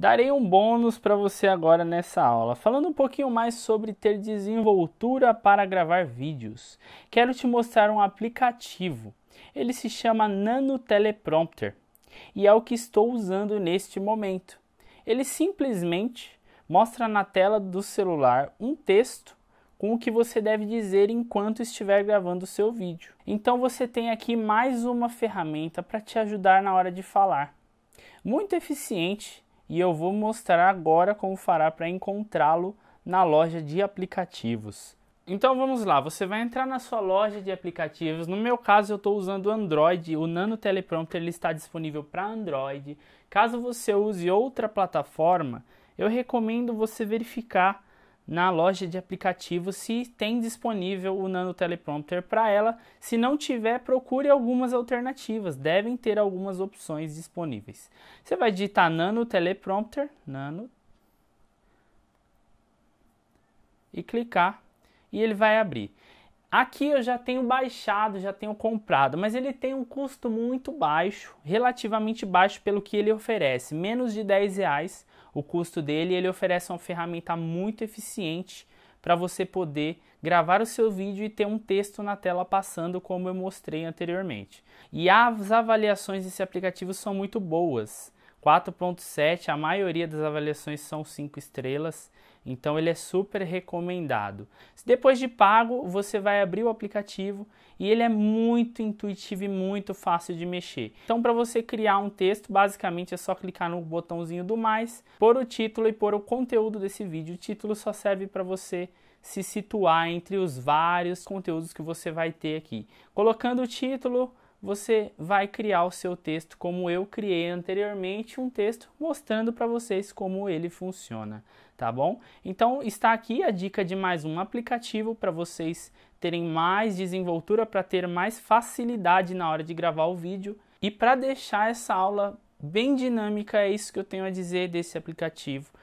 Darei um bônus para você agora nessa aula, falando um pouquinho mais sobre ter desenvoltura para gravar vídeos. Quero te mostrar um aplicativo. Ele se chama Nano Teleprompter e é o que estou usando neste momento. Ele simplesmente mostra na tela do celular um texto com o que você deve dizer enquanto estiver gravando o seu vídeo. Então você tem aqui mais uma ferramenta para te ajudar na hora de falar. Muito eficiente e eu vou mostrar agora como fará para encontrá-lo na loja de aplicativos. Então vamos lá, você vai entrar na sua loja de aplicativos. No meu caso, eu estou usando o Android. O Nano Teleprompter ele está disponível para Android. Caso você use outra plataforma, eu recomendo você verificar na loja de aplicativos se tem disponível o Nano Teleprompter para ela. Se não tiver, procure algumas alternativas, devem ter algumas opções disponíveis. Você vai digitar Nano Teleprompter, Nano, e clicar e ele vai abrir. Aqui eu já tenho baixado, já tenho comprado, mas ele tem um custo muito baixo, relativamente baixo pelo que ele oferece, menos de 10 reais o custo dele. Ele oferece uma ferramenta muito eficiente para você poder gravar o seu vídeo e ter um texto na tela passando, como eu mostrei anteriormente. E as avaliações desse aplicativo são muito boas. 4.7, a maioria das avaliações são 5 estrelas, então ele é super recomendado. Depois de pago, você vai abrir o aplicativo e ele é muito intuitivo e muito fácil de mexer. Então, para você criar um texto, basicamente é só clicar no botãozinho do mais, pôr o título e pôr o conteúdo desse vídeo. O título só serve para você se situar entre os vários conteúdos que você vai ter aqui. Colocando o título, você vai criar o seu texto como eu criei anteriormente, um texto mostrando para vocês como ele funciona, tá bom? Então está aqui a dica de mais um aplicativo para vocês terem mais desenvoltura, para ter mais facilidade na hora de gravar o vídeo e para deixar essa aula bem dinâmica, é isso que eu tenho a dizer desse aplicativo.